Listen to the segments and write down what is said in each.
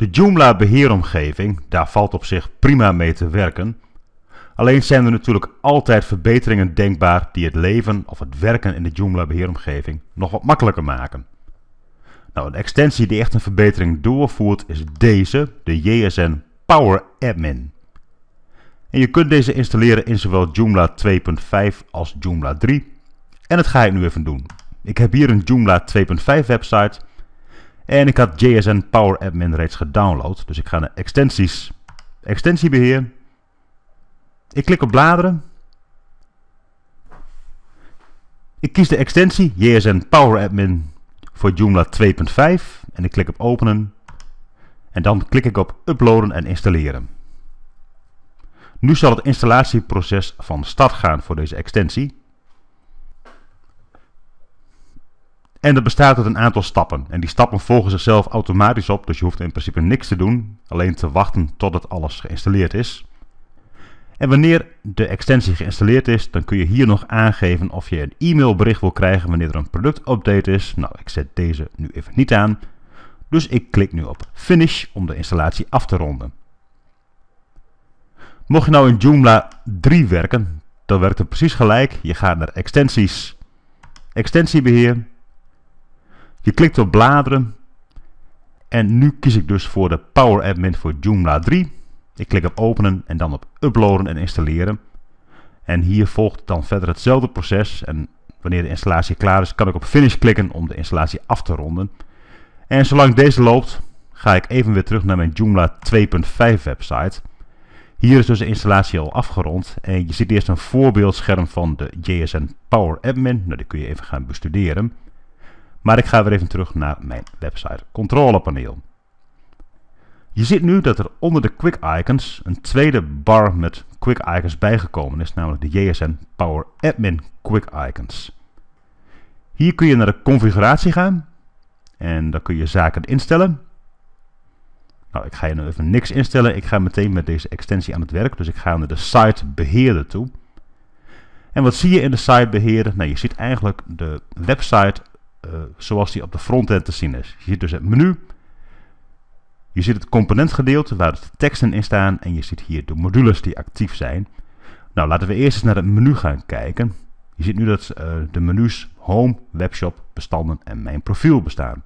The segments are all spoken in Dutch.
De Joomla beheeromgeving, daar valt op zich prima mee te werken. Alleen zijn er natuurlijk altijd verbeteringen denkbaar die het leven of het werken in de Joomla beheeromgeving nog wat makkelijker maken. Nou, een extensie die echt een verbetering doorvoert is deze, de JSN Power Admin. En je kunt deze installeren in zowel Joomla 2.5 als Joomla 3. En dat ga ik nu even doen. Ik heb hier een Joomla 2.5 website en ik had JSN Power Admin reeds gedownload. Dus ik ga naar extensies, extensiebeheer. Ik klik op bladeren. Ik kies de extensie JSN Power Admin voor Joomla 2.5 en ik klik op openen. En dan klik ik op uploaden en installeren. Nu zal het installatieproces van start gaan voor deze extensie. En dat bestaat uit een aantal stappen. En die stappen volgen zichzelf automatisch op, dus je hoeft in principe niks te doen, alleen te wachten totdat alles geïnstalleerd is. En wanneer de extensie geïnstalleerd is, dan kun je hier nog aangeven of je een e-mailbericht wil krijgen wanneer er een productupdate is. Nou, ik zet deze nu even niet aan. Dus ik klik nu op Finish om de installatie af te ronden. Mocht je nou in Joomla 3 werken, dan werkt het precies gelijk. Je gaat naar Extensies, Extensiebeheer je klikt op bladeren. En nu kies ik dus voor de Power Admin voor Joomla 3. Ik klik op openen en dan op uploaden en installeren. En hier volgt dan verder hetzelfde proces. En wanneer de installatie klaar is, kan ik op finish klikken om de installatie af te ronden. En zolang deze loopt, ga ik even weer terug naar mijn Joomla 2.5 website. Hier is dus de installatie al afgerond en je ziet eerst een voorbeeldscherm van de JSN Power Admin. Nou, die kun je even gaan bestuderen. Maar ik ga weer even terug naar mijn website controlepaneel. Je ziet nu dat er onder de Quick Icons een tweede bar met Quick Icons bijgekomen is, namelijk de JSN Power Admin Quick Icons. Hier kun je naar de configuratie gaan en dan kun je zaken instellen. Nou, ik ga hier nu even niks instellen. Ik ga meteen met deze extensie aan het werk. Dus ik ga naar de site beheerder toe. En wat zie je in de site beheerder? Nou, je ziet eigenlijk de website eh, zoals die op de frontend te zien is. Je ziet dus het menu. Je ziet het componentgedeelte waar de teksten in staan. En je ziet hier de modules die actief zijn. Nou, laten we eerst eens naar het menu gaan kijken. Je ziet nu dat eh, de menus Home, Webshop, Bestanden en Mijn Profiel bestaan.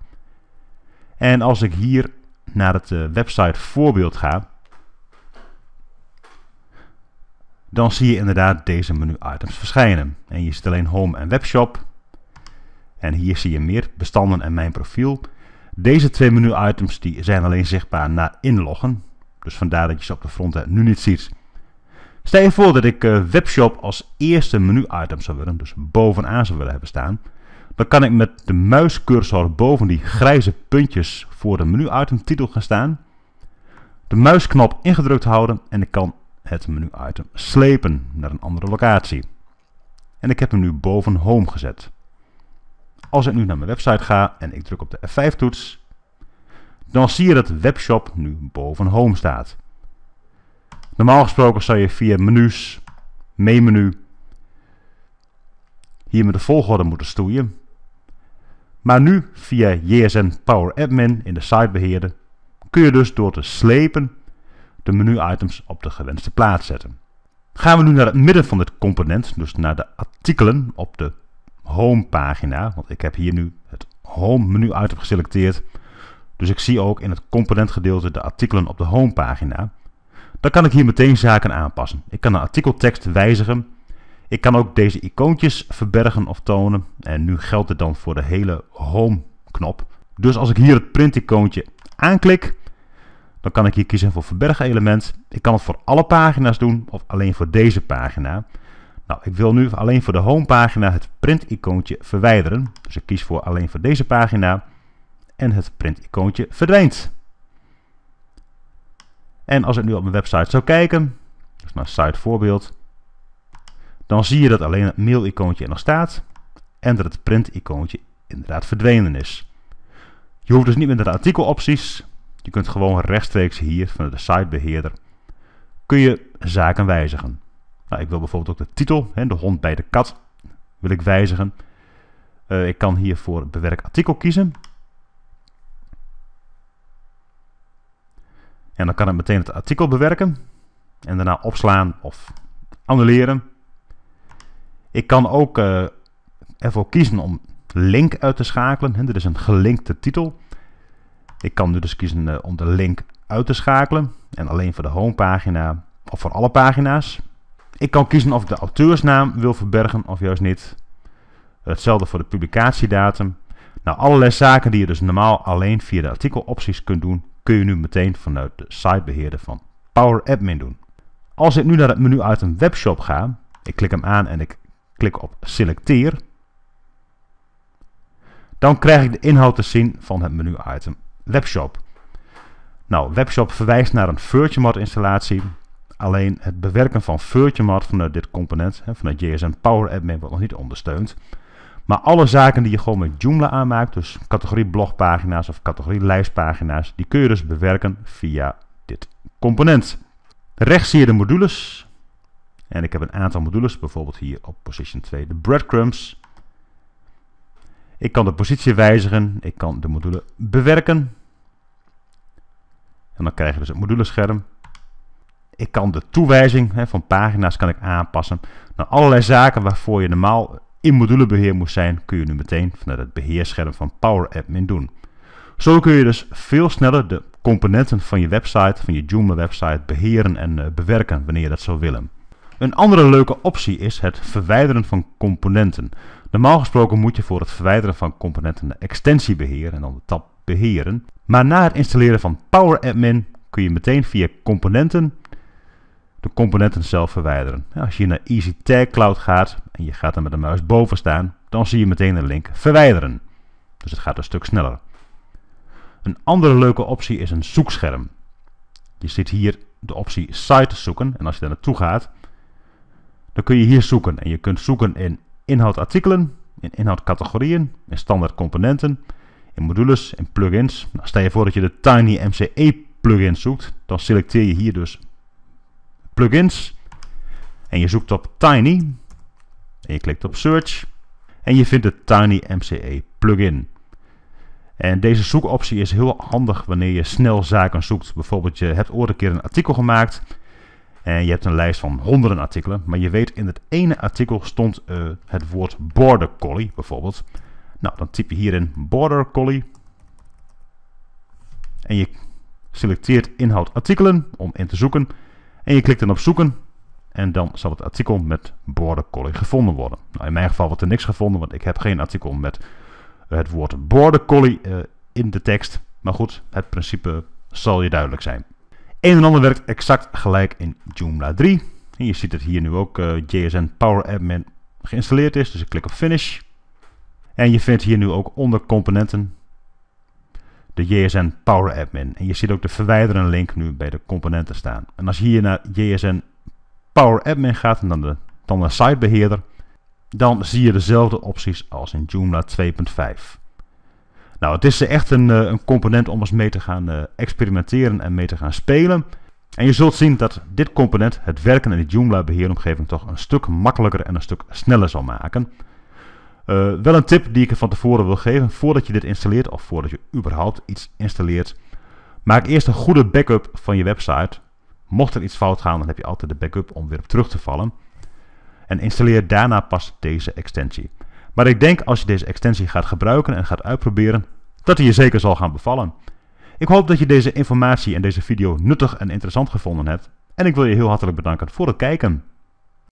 En als ik hier naar het eh, website voorbeeld ga, dan zie je inderdaad deze menu items verschijnen. En je ziet alleen Home en Webshop. En hier zie je meer bestanden en mijn profiel. Deze twee menu-items die zijn alleen zichtbaar na inloggen. Dus vandaar dat je ze op de frontend nu niet ziet. Stel je voor dat ik eh, webshop als eerste menu-item zou willen, dus bovenaan zou willen hebben staan. Dan kan ik met de muiscursor boven die grijze puntjes voor de menu-item titel gaan staan. De muisknop ingedrukt houden en ik kan het menu-item slepen naar een andere locatie. En ik heb hem nu boven home gezet. Als ik nu naar mijn website ga en ik druk op de F5-toets, dan zie je dat webshop nu boven home staat. Normaal gesproken zou je via menus, main hier met de volgorde moeten stoeien. Maar nu via JSN Power Admin in de sitebeheerder kun je dus door te slepen de menu-items op de gewenste plaats zetten. Gaan we nu naar het midden van dit component, dus naar de artikelen op de homepagina. Want ik heb hier nu het home menu heb geselecteerd. Dus ik zie ook in het componentgedeelte de artikelen op de homepagina. Dan kan ik hier meteen zaken aanpassen. Ik kan de artikeltekst wijzigen. Ik kan ook deze icoontjes verbergen of tonen. En nu geldt het dan voor de hele home knop. Dus als ik hier het print icoontje aanklik, dan kan ik hier kiezen voor verbergen element. Ik kan het voor alle pagina's doen of alleen voor deze pagina. Nou, ik wil nu alleen voor de homepagina het print-icoontje verwijderen. Dus ik kies voor alleen voor deze pagina. En het print-icoontje verdwijnt. En als ik nu op mijn website zou kijken, dus naar site voorbeeld, dan zie je dat alleen het mail-icoontje er nog staat en dat het print-icoontje inderdaad verdwenen is. Je hoeft dus niet meer naar de artikelopties, je kunt gewoon rechtstreeks hier vanuit de sitebeheerder kun je zaken wijzigen. Nou, ik wil bijvoorbeeld ook de titel, hè, de hond bij de kat, wil ik wijzigen. Eh, ik kan hier voor bewerk artikel kiezen. En dan kan ik meteen het artikel bewerken. En daarna opslaan of annuleren. Ik kan ook uh, ervoor kiezen om link uit te schakelen. dit is een gelinkte titel. Ik kan nu dus kiezen eh, om de link uit te schakelen. En alleen voor de homepagina of voor alle pagina's. Ik kan kiezen of ik de auteursnaam wil verbergen of juist niet. Hetzelfde voor de publicatiedatum. Nou, allerlei zaken die je dus normaal alleen via de artikelopties kunt doen, kun je nu meteen vanuit de sitebeheerder van Power Admin doen. Als ik nu naar het menu uit een webshop ga, ik klik hem aan en ik klik op selecteer, dan krijg ik de inhoud te zien van het menu item webshop. Nou, webshop verwijst naar een VirtualMod installatie. Alleen het bewerken van virtue vanuit dit component, vanuit JSM Power App, wordt nog niet ondersteund. Maar alle zaken die je gewoon met Joomla aanmaakt, dus categorie blogpagina's of categorie lijstpagina's, die kun je dus bewerken via dit component. Rechts zie je de modules. En ik heb een aantal modules, bijvoorbeeld hier op position 2 de breadcrumbs. Ik kan de positie wijzigen, ik kan de module bewerken. En dan krijg je dus het modulescherm. Ik kan de toewijzing hè, van pagina's kan ik aanpassen. Nou, allerlei zaken waarvoor je normaal in modulebeheer moest zijn, kun je nu meteen vanuit het beheerscherm van Power Admin doen. Zo kun je dus veel sneller de componenten van je website, van je Joomla website, beheren en eh, bewerken wanneer je dat zou willen. Een andere leuke optie is het verwijderen van componenten. Normaal gesproken moet je voor het verwijderen van componenten de extensie beheren en dan de tab beheren. Maar na het installeren van Power Admin kun je meteen via componenten de componenten zelf verwijderen. als je naar Easy Tag Cloud gaat en je gaat er met de muis boven staan, dan zie je meteen de link verwijderen. Dus het gaat een stuk sneller. Een andere leuke optie is een zoekscherm. Je ziet hier de optie site zoeken en als je daar naartoe gaat, dan kun je hier zoeken. En je kunt zoeken in inhoudartikelen, in inhoudcategorieën, in standaard componenten, in modules, in plugins. Nou, stel je voor dat je de Tiny MCE plugin zoekt, dan selecteer je hier dus plugins. En je zoekt op Tiny. En je klikt op Search. En je vindt de Tiny MCE plugin. En deze zoekoptie is heel handig wanneer je snel zaken zoekt. Bijvoorbeeld je hebt ooit een keer een artikel gemaakt. En je hebt een lijst van honderden artikelen. Maar je weet in het ene artikel stond eh, het woord border collie bijvoorbeeld. Nou, dan typ je hierin border collie. En je selecteert inhoud artikelen om in te zoeken. En je klikt dan op zoeken en dan zal het artikel met border collie gevonden worden. Nou, in mijn geval wordt er niks gevonden, want ik heb geen artikel met het woord border collie eh, in de tekst. Maar goed, het principe zal je duidelijk zijn. Een en ander werkt exact gelijk in Joomla 3. En je ziet dat hier nu ook eh, JSN Power Admin geïnstalleerd is. Dus ik klik op Finish. En je vindt hier nu ook onder componenten de JSN Power Admin. En je ziet ook de verwijderen link nu bij de componenten staan. En als je hier naar JSN Power Admin gaat en dan, de, dan naar sitebeheerder, dan zie je dezelfde opties als in Joomla 2.5. Nou, het is echt een, eh, een, component om eens mee te gaan eh, experimenteren en mee te gaan spelen. En je zult zien dat dit component het werken in de Joomla beheeromgeving toch een stuk makkelijker en een stuk sneller zal maken. Eh, wel een tip die ik je van tevoren wil geven. Voordat je dit installeert of voordat je überhaupt iets installeert, maak eerst een goede backup van je website. Mocht er iets fout gaan, dan heb je altijd de backup om weer op terug te vallen. En installeer daarna pas deze extensie. Maar ik denk als je deze extensie gaat gebruiken en gaat uitproberen, dat hij je zeker zal gaan bevallen. Ik hoop dat je deze informatie en deze video nuttig en interessant gevonden hebt. En ik wil je heel hartelijk bedanken voor het kijken.